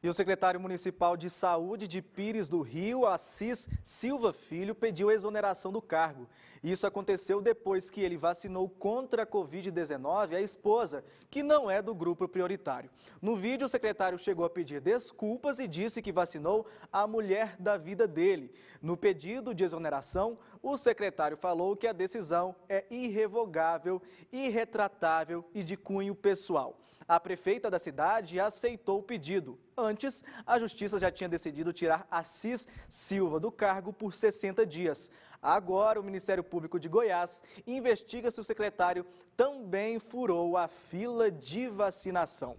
E o secretário municipal de saúde de Pires do Rio, Assis Silva Filho, pediu a exoneração do cargo. Isso aconteceu depois que ele vacinou contra a Covid-19 a esposa, que não é do grupo prioritário. No vídeo, o secretário chegou a pedir desculpas e disse que vacinou a mulher da vida dele. No pedido de exoneração, o secretário falou que a decisão é irrevogável, irretratável e de cunho pessoal. A prefeita da cidade aceitou o pedido. Antes, a Justiça já tinha decidido tirar Assis Silva do cargo por 60 dias. Agora, o Ministério Público de Goiás investiga se o secretário também furou a fila de vacinação.